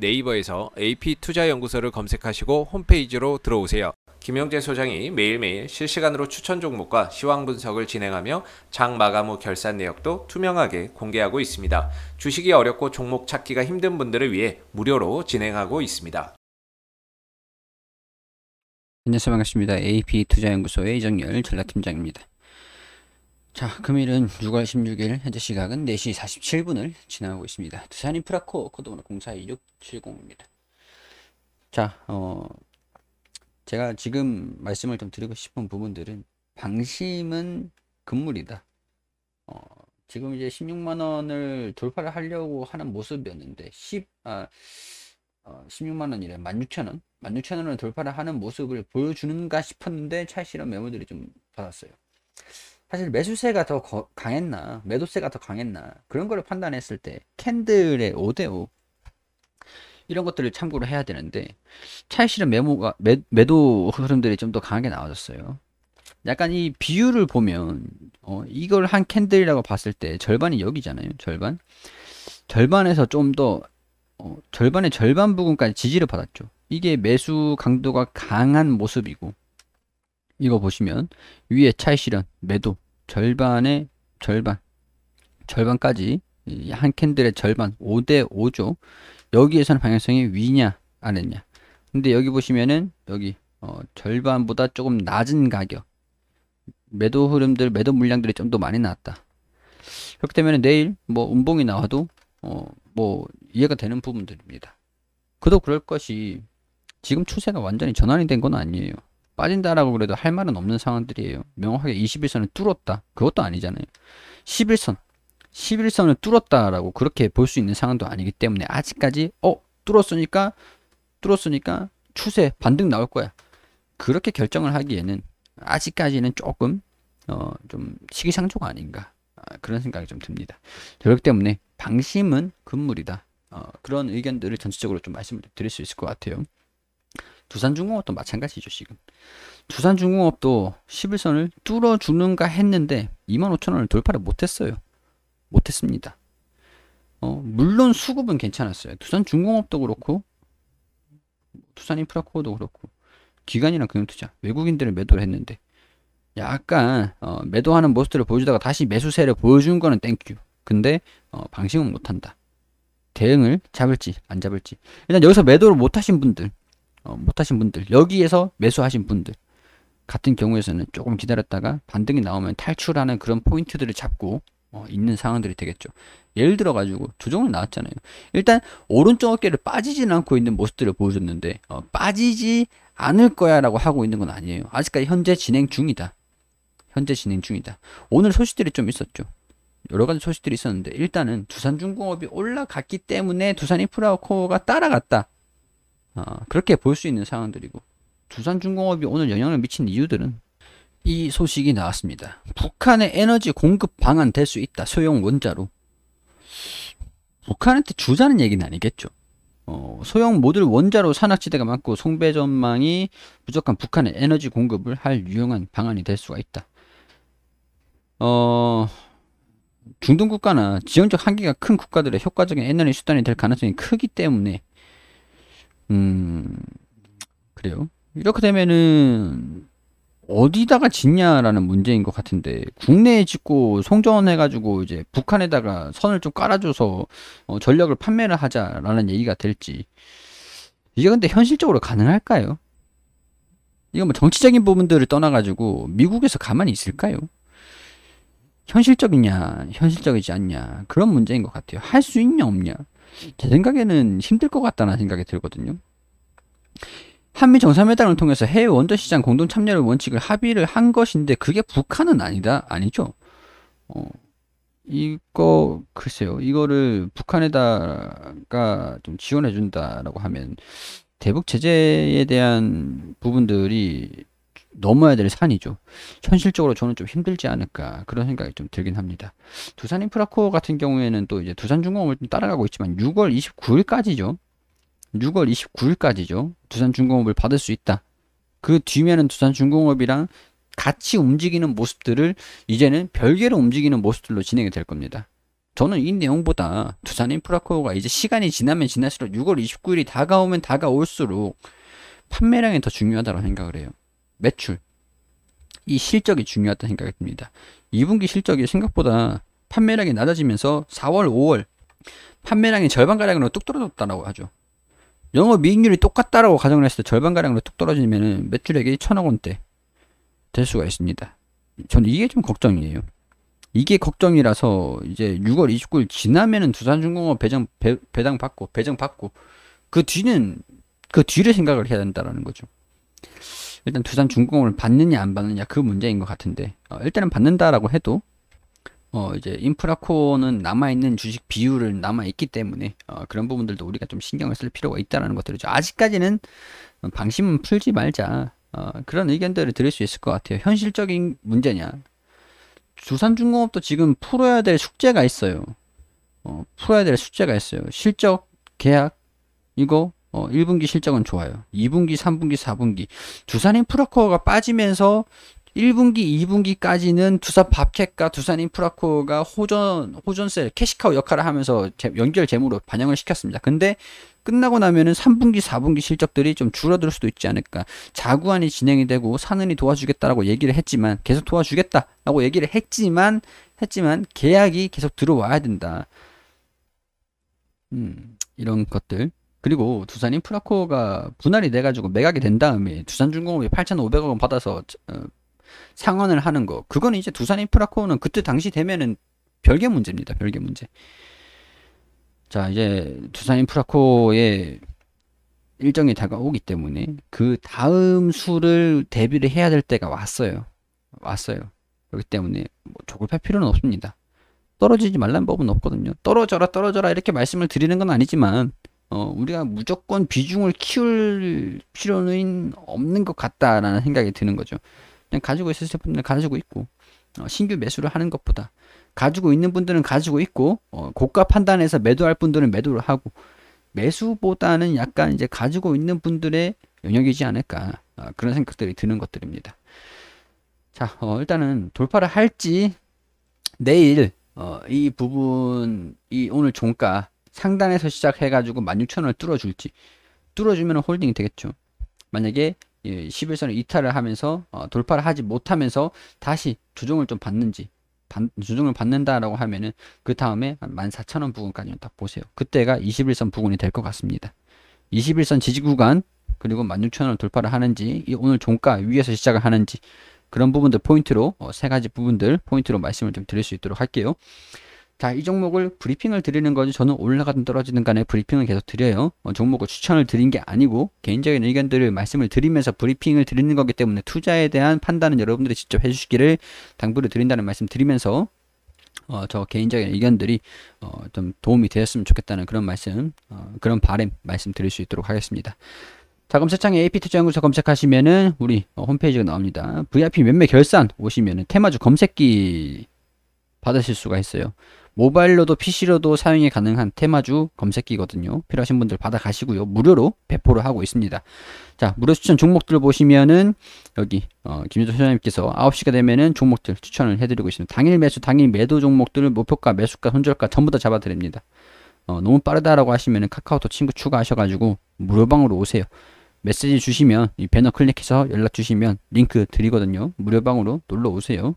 네이버에서 AP투자연구소를 검색하시고 홈페이지로 들어오세요. 김영재 소장이 매일매일 실시간으로 추천 종목과 시황 분석을 진행하며 장 마감 후 결산 내역도 투명하게 공개하고 있습니다. 주식이 어렵고 종목 찾기가 힘든 분들을 위해 무료로 진행하고 있습니다. 안녕하세요. 반갑습니다. AP 투자연구소의 이정열 전략팀장입니다. 자, 금일은 6월 16일 현재 시각은 4시 47분을 지나고 있습니다. 두산 인프라코 코드번호 042670입니다. 자, 어 제가 지금 말씀을 좀 드리고 싶은 부분들은 방심은 금물이다. 어, 지금 이제 16만 원을 돌파를 하려고 하는 모습이었는데 10 아, 어, 16만 원이래 16,000원 16,000원을 돌파를 하는 모습을 보여주는가 싶었는데 차실험 매물들이 좀 받았어요. 사실 매수세가 더 거, 강했나 매도세가 더 강했나 그런 걸 판단했을 때 캔들의 5대5 이런 것들을 참고를 해야 되는데 차이 실은 매모가 매, 매도 흐름들이 좀 더 강하게 나와졌어요 약간 이 비율을 보면 어, 이걸 한 캔들이라고 봤을 때 절반이 여기잖아요 절반 절반에서 좀더 어, 절반의 절반 부분까지 지지를 받았죠 이게 매수 강도가 강한 모습이고 이거 보시면 위에 차이 실현, 매도 절반의 절반, 절반까지 한 캔들의 절반 5대 5죠. 여기에서는 방향성이 위냐 아래냐. 근데 여기 보시면은 여기 어, 절반보다 조금 낮은 가격. 매도 흐름들, 매도 물량들이 좀 더 많이 나왔다. 그렇기 때문에 내일 뭐 음봉이 나와도 어, 뭐 이해가 되는 부분들입니다. 그도 그럴 것이 지금 추세가 완전히 전환이 된 건 아니에요. 빠진다라고 그래도 할 말은 없는 상황들이에요. 명확하게 21선을 뚫었다. 그것도 아니잖아요. 11선. 11선을 뚫었다라고 그렇게 볼 수 있는 상황도 아니기 때문에 아직까지 어 뚫었으니까 뚫었으니까 추세 반등 나올 거야. 그렇게 결정을 하기에는 아직까지는 조금 어, 좀 시기상조가 아닌가 아, 그런 생각이 좀 듭니다. 그렇기 때문에 방심은 금물이다. 어, 그런 의견들을 전체적으로 좀 말씀을 드릴 수 있을 것 같아요. 두산중공업도 마찬가지죠 지금 두산중공업도 11선을 뚫어주는가 했는데 25,000원을 돌파를 못했어요 못했습니다 어, 물론 수급은 괜찮았어요 두산중공업도 그렇고 두산인프라코어도 그렇고 기관이나 금융투자 외국인들을 매도를 했는데 약간 어, 매도하는 모습들을 보여주다가 다시 매수세를 보여준 거는 땡큐 근데 어, 방심은 못한다 대응을 잡을지 안 잡을지 일단 여기서 매도를 못하신 분들 어, 못하신 분들 여기에서 매수하신 분들 같은 경우에서는 조금 기다렸다가 반등이 나오면 탈출하는 그런 포인트들을 잡고 어, 있는 상황들이 되겠죠. 예를 들어 가지고 조정을 나왔잖아요. 일단 오른쪽 어깨를 빠지진 않고 있는 모습들을 보여줬는데 어, 빠지지 않을 거야라고 하고 있는 건 아니에요. 아직까지 현재 진행 중이다. 현재 진행 중이다. 오늘 소식들이 좀 있었죠. 여러 가지 소식들이 있었는데 일단은 두산중공업이 올라갔기 때문에 두산이프라코가 어 따라갔다. 어, 그렇게 볼 수 있는 상황들이고 두산중공업이 오늘 영향을 미친 이유들은 이 소식이 나왔습니다. 북한의 에너지 공급 방안 될 수 있다. 소형 원자로. 북한한테 주자는 얘기는 아니겠죠. 어, 소형 모듈 원자로 산악지대가 많고 송배 전망이 부족한 북한의 에너지 공급을 할 유용한 방안이 될 수가 있다. 어, 중동 국가나 지형적 한계가 큰 국가들의 효과적인 에너지 수단이 될 가능성이 크기 때문에 음, 그래요. 이렇게 되면은 어디다가 짓냐라는 문제인 것 같은데 국내에 짓고 송전해가지고 이제 북한에다가 선을 좀 깔아줘서 어, 전력을 판매를 하자라는 얘기가 될지 이게 근데 현실적으로 가능할까요? 이거 뭐 정치적인 부분들을 떠나가지고 미국에서 가만히 있을까요? 현실적이냐 현실적이지 않냐 그런 문제인 것 같아요. 할 수 있냐 없냐. 제 생각에는 힘들 것 같다는 생각이 들거든요. 한미 정상회담을 통해서 해외 원전 시장 공동 참여를 원칙을 합의를 한 것인데 그게 북한은 아니다 아니죠. 어, 이거 글쎄요 이거를 북한에다가 좀 지원해 준다라고 하면 대북 제재에 대한 부분들이 넘어야 될 산이죠. 현실적으로 저는 좀 힘들지 않을까 그런 생각이 좀 들긴 합니다. 두산 인프라코어 같은 경우에는 또 이제 두산중공업을 좀 따라가고 있지만 6월 29일까지죠. 6월 29일까지죠. 두산중공업을 받을 수 있다. 그 뒤면은 두산중공업이랑 같이 움직이는 모습들을 이제는 별개로 움직이는 모습들로 진행이 될 겁니다. 저는 이 내용보다 두산 인프라코어가 이제 시간이 지나면 지날수록 6월 29일이 다가오면 다가올수록 판매량이 더 중요하다고 생각을 해요. 매출 이 실적이 중요하다 생각합니다 2분기 실적이 생각보다 판매량이 낮아지면서 4월, 5월 판매량이 절반가량으로 뚝 떨어졌다라고 하죠. 영업 이익률이 똑같다라고 가정을 했을 때 절반가량으로 뚝 떨어지면 매출액이 천억 원대 될 수가 있습니다. 저는 이게 좀 걱정이에요. 이게 걱정이라서 이제 6월 29일 지나면은 두산중공업 배정 배, 배당 받고 배정 받고 그 뒤는 그 뒤를 생각을 해야 된다라는 거죠. 일단 두산 중공업을 받느냐 안 받느냐 그 문제인 것 같은데 어, 일단은 받는다라고 해도 어 이제 인프라코는 남아있는 주식 비율을 남아있기 때문에 어, 그런 부분들도 우리가 좀 신경을 쓸 필요가 있다라는 것들이죠 아직까지는 방심은 풀지 말자 어, 그런 의견들을 들을 수 있을 것 같아요 현실적인 문제냐 두산중공업도 지금 풀어야 될 숙제가 있어요 어, 풀어야 될 숙제가 있어요 실적 계약 이거 어, 1분기 실적은 좋아요. 2분기, 3분기, 4분기. 두산 인프라코어가 빠지면서 1분기, 2분기까지는 두산 밥캣과 두산 인프라코어가 호전, 호전셀 캐시카우 역할을 하면서 연결 재무로 반영을 시켰습니다. 근데 끝나고 나면은 3분기, 4분기 실적들이 좀 줄어들 수도 있지 않을까. 자구안이 진행이 되고 산은이 도와주겠다라고 얘기를 했지만 계속 도와주겠다라고 얘기를 했지만 했지만 계약이 계속 들어와야 된다. 음, 이런 것들. 그리고 두산인 프라코가 분할이 돼가지고 매각이 된 다음에 두산중공업이 8,500억 원 받아서 어, 상환을 하는 거 그거는 이제 두산인 프라코는 그때 당시 되면은 별개 문제입니다. 별개 문제. 자 이제 두산인 프라코의 일정이 다가오기 때문에 그 다음 수를 대비를 해야 될 때가 왔어요. 왔어요. 그렇기 때문에 뭐 조급할 필요는 없습니다. 떨어지지 말란 법은 없거든요. 떨어져라 떨어져라 이렇게 말씀을 드리는 건 아니지만 어, 우리가 무조건 비중을 키울 필요는 없는 것 같다라는 생각이 드는 거죠. 그냥 가지고 있을 분들 가지고 있고 어, 신규 매수를 하는 것보다 가지고 있는 분들은 가지고 있고 어, 고가 판단해서 매도할 분들은 매도를 하고 매수보다는 약간 이제 가지고 있는 분들의 영역이지 않을까 어, 그런 생각들이 드는 것들입니다. 자 어, 일단은 돌파를 할지 내일 어, 이 부분 이 오늘 종가 상단에서 시작해가지고 16,000원을 뚫어줄지 뚫어주면 홀딩이 되겠죠. 만약에 11선을 예, 이탈을 하면서 어, 돌파를 하지 못하면서 다시 조정을 좀 받는지 반, 조정을 받는다라고 하면은 그 다음에 14,000원 부근까지는 딱 보세요. 그때가 21선 부근이 될 것 같습니다. 21선 지지 구간 그리고 16,000원을 돌파를 하는지 오늘 종가 위에서 시작을 하는지 그런 부분들 포인트로 어, 세 가지 부분들 포인트로 말씀을 좀 드릴 수 있도록 할게요. 자, 이 종목을 브리핑을 드리는 거지 저는 올라가든 떨어지든 간에 브리핑을 계속 드려요. 어, 종목을 추천을 드린 게 아니고 개인적인 의견들을 말씀을 드리면서 브리핑을 드리는 거기 때문에 투자에 대한 판단은 여러분들이 직접 해주시기를 당부를 드린다는 말씀 드리면서 어, 저 개인적인 의견들이 어, 좀 도움이 되었으면 좋겠다는 그런 말씀, 어, 그런 바램 말씀 드릴 수 있도록 하겠습니다. 자 검색창에 AP투자연구소 검색하시면은 우리 어, 홈페이지가 나옵니다. VIP 몇매 결산 오시면은 테마주 검색기 받으실 수가 있어요. 모바일로도 PC로도 사용이 가능한 테마주 검색기거든요. 필요하신 분들 받아가시고요. 무료로 배포를 하고 있습니다. 자, 무료 추천 종목들 보시면은 여기 어, 김유도 소장님께서 9시가 되면은 종목들 추천을 해드리고 있습니다. 당일 매수, 당일 매도 종목들을 목표가, 매수가, 손절가 전부 다 잡아드립니다. 어, 너무 빠르다라고 하시면은 카카오톡 친구 추가하셔가지고 무료방으로 오세요. 메시지 주시면 이 배너 클릭해서 연락 주시면 링크 드리거든요. 무료방으로 놀러 오세요.